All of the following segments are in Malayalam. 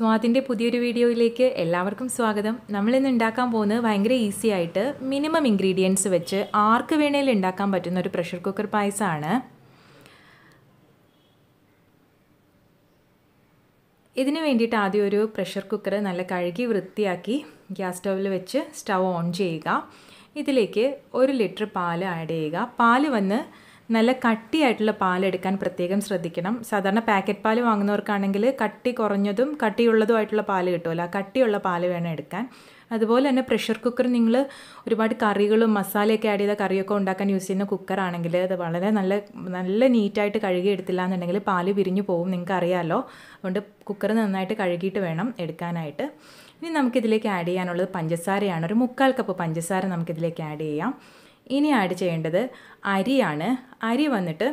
സ്വാദിൻ്റെ പുതിയൊരു വീഡിയോയിലേക്ക് എല്ലാവർക്കും സ്വാഗതം നമ്മളിന്ന് ഉണ്ടാക്കാൻ പോകുന്നത് ഭയങ്കര ഈസി ആയിട്ട് മിനിമം ഇൻഗ്രീഡിയൻസ് വെച്ച് ആർക്ക് വേണേലും ഉണ്ടാക്കാൻ പറ്റുന്ന ഒരു പ്രഷർ കുക്കർ പായസമാണ് ഇതിന് വേണ്ടിയിട്ട് ആദ്യം ഒരു പ്രഷർ കുക്കർ നല്ല കഴുകി വൃത്തിയാക്കി ഗ്യാസ് സ്റ്റൗവിൽ വെച്ച് സ്റ്റൗ ഓൺ ചെയ്യുക ഇതിലേക്ക് ഒരു ലിറ്റർ പാൽ ആഡ് ചെയ്യുക പാൽ വന്ന് നല്ല കട്ടിയായിട്ടുള്ള പാലെടുക്കാൻ പ്രത്യേകം ശ്രദ്ധിക്കണം സാധാരണ പാക്കറ്റ് പാൽ വാങ്ങുന്നവർക്കാണെങ്കിൽ കട്ടി കുറഞ്ഞതും കട്ടിയുള്ളതുമായിട്ടുള്ള പാൽ കിട്ടുമല്ലോ ആ കട്ടിയുള്ള പാൽ വേണം എടുക്കാൻ അതുപോലെ തന്നെ പ്രഷർ കുക്കർ നിങ്ങൾ ഒരുപാട് കറികളും മസാലയൊക്കെ ആഡ് ചെയ്ത കറിയൊക്കെ ഉണ്ടാക്കാൻ യൂസ് ചെയ്യുന്ന കുക്കറാണെങ്കിൽ അത് വളരെ നല്ല നല്ല നീറ്റായിട്ട് കഴുകി എടുത്തില്ല എന്നുണ്ടെങ്കിൽ പാല് പിരിഞ്ഞു പോകും നിങ്ങൾക്ക് അറിയാമല്ലോ അതുകൊണ്ട് കുക്കർ നന്നായിട്ട് കഴുകിയിട്ട് വേണം എടുക്കാനായിട്ട് ഇനി നമുക്കിതിലേക്ക് ആഡ് ചെയ്യാനുള്ളത് പഞ്ചസാരയാണ് ഒരു മുക്കാൽ കപ്പ് പഞ്ചസാര നമുക്കിതിലേക്ക് ആഡ് ചെയ്യാം ഇനി ആഡ് ചെയ്യേണ്ടത് അരിയാണ് അരി വന്നിട്ട്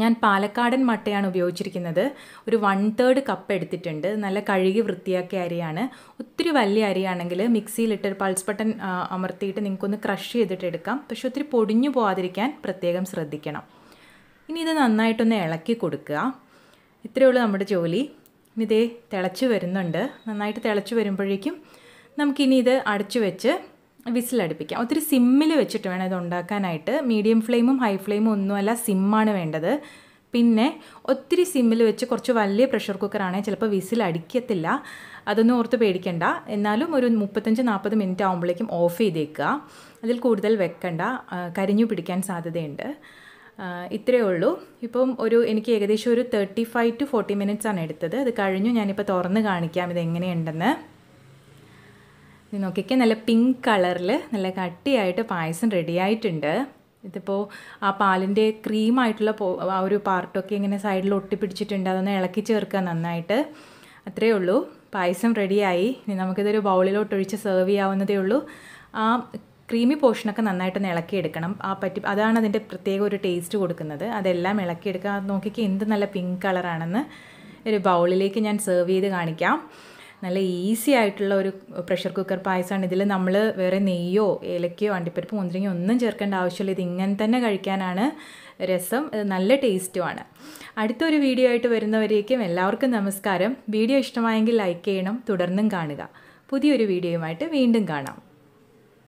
ഞാൻ പാലക്കാടൻ മട്ടയാണ് ഉപയോഗിച്ചിരിക്കുന്നത് ഒരു വൺ തേർഡ് കപ്പ് എടുത്തിട്ടുണ്ട് നല്ല കഴുകി വൃത്തിയാക്കിയ അരിയാണ് ഒത്തിരി വലിയ അരിയാണെങ്കിൽ മിക്സിയിലിട്ട് ഒരു പൾസ് ബട്ടൺ അമർത്തിയിട്ട് നിങ്ങൾക്കൊന്ന് ക്രഷ് ചെയ്തിട്ട് എടുക്കാം പക്ഷെ ഒത്തിരി പൊടിഞ്ഞു പോകാതിരിക്കാൻ പ്രത്യേകം ശ്രദ്ധിക്കണം ഇനി ഇത് നന്നായിട്ടൊന്ന് ഇളക്കി കൊടുക്കുക ഇത്രയേ ഉള്ളൂ നമ്മുടെ ജോലി ഇനി ഇതേ തിളച്ച് വരുന്നുണ്ട് നന്നായിട്ട് തിളച്ച് വരുമ്പോഴേക്കും നമുക്കിനി ഇത് അടച്ചു വെച്ച് വിസിലടുപ്പിക്കാം ഒത്തിരി സിമ്മിൽ വെച്ചിട്ട് വേണം ഇത് ഉണ്ടാക്കാനായിട്ട് മീഡിയം ഫ്ലെയിമും ഹൈ ഫ്ലെയിമും ഒന്നുമല്ല സിമ്മാണ് വേണ്ടത് പിന്നെ ഒത്തിരി സിമ്മിൽ വെച്ച് കുറച്ച് വലിയ പ്രഷർ കുക്കറാണെങ്കിൽ ചിലപ്പോൾ വിസിൽ അടിക്കത്തില്ല അതൊന്നും ഓർത്ത് പേടിക്കണ്ട എന്നാലും ഒരു മുപ്പത്തഞ്ച് നാൽപ്പത് മിനിറ്റ് ആകുമ്പോഴേക്കും ഓഫ് ചെയ്തേക്കുക അതിൽ കൂടുതൽ വെക്കണ്ട കരിഞ്ഞു പിടിക്കാൻ സാധ്യതയുണ്ട് ഇത്രയേ ഉള്ളൂ ഇപ്പം ഒരു എനിക്ക് ഏകദേശം ഒരു thirty five to forty minutes ആണ് എടുത്തത് അത് കഴിഞ്ഞു ഞാനിപ്പോൾ തുറന്ന് കാണിക്കാം ഇത് എങ്ങനെയുണ്ടെന്ന് നോക്കിക്കെ നല്ല പിങ്ക് കളറിൽ നല്ല കട്ടിയായിട്ട് പായസം റെഡി ആയിട്ടുണ്ട് ഇതിപ്പോൾ ആ പാലിൻ്റെ ക്രീമായിട്ടുള്ള പോ ആ ഒരു പാർട്ടൊക്കെ ഇങ്ങനെ സൈഡിൽ ഒട്ടിപ്പിടിച്ചിട്ടുണ്ട് അതൊന്ന് ഇളക്കി ചേർക്കുക നന്നായിട്ട് അത്രയേ ഉള്ളൂ പായസം റെഡിയായി ഇനി നമുക്കിതൊരു ഒഴിച്ച് സെർവ് ചെയ്യാവുന്നതേ ഉള്ളൂ ആ ക്രീമി പോർഷനൊക്കെ നന്നായിട്ടൊന്ന് ഇളക്കിയെടുക്കണം ആ പറ്റി അതാണ് അതിൻ്റെ പ്രത്യേക ഒരു ടേസ്റ്റ് കൊടുക്കുന്നത് അതെല്ലാം ഇളക്കിയെടുക്കുക നോക്കിക്കേ എന്ത് നല്ല പിങ്ക് കളറാണെന്ന് ഒരു ബൗളിലേക്ക് ഞാൻ സെർവ് ചെയ്ത് കാണിക്കാം നല്ല ഈസി ആയിട്ടുള്ള ഒരു പ്രഷർ കുക്കർ പായസമാണ് ഇതിൽ നമ്മൾ വേറെ നെയ്യോ ഏലക്കയോ അണ്ടിപ്പരിപ്പ് മുന്തിരിങ്ങയോ ഒന്നും ചേർക്കേണ്ട ആവശ്യമില്ല ഇത് ഇങ്ങനെ തന്നെ കഴിക്കാനാണ് രസം നല്ല ടേസ്റ്റുമാണ് അടുത്തൊരു വീഡിയോ ആയിട്ട് വരുന്നവരേക്കും എല്ലാവർക്കും നമസ്കാരം വീഡിയോ ഇഷ്ടമായെങ്കിൽ ലൈക്ക് ചെയ്യണം തുടർന്നും കാണുക പുതിയൊരു വീഡിയോയുമായിട്ട് വീണ്ടും കാണാം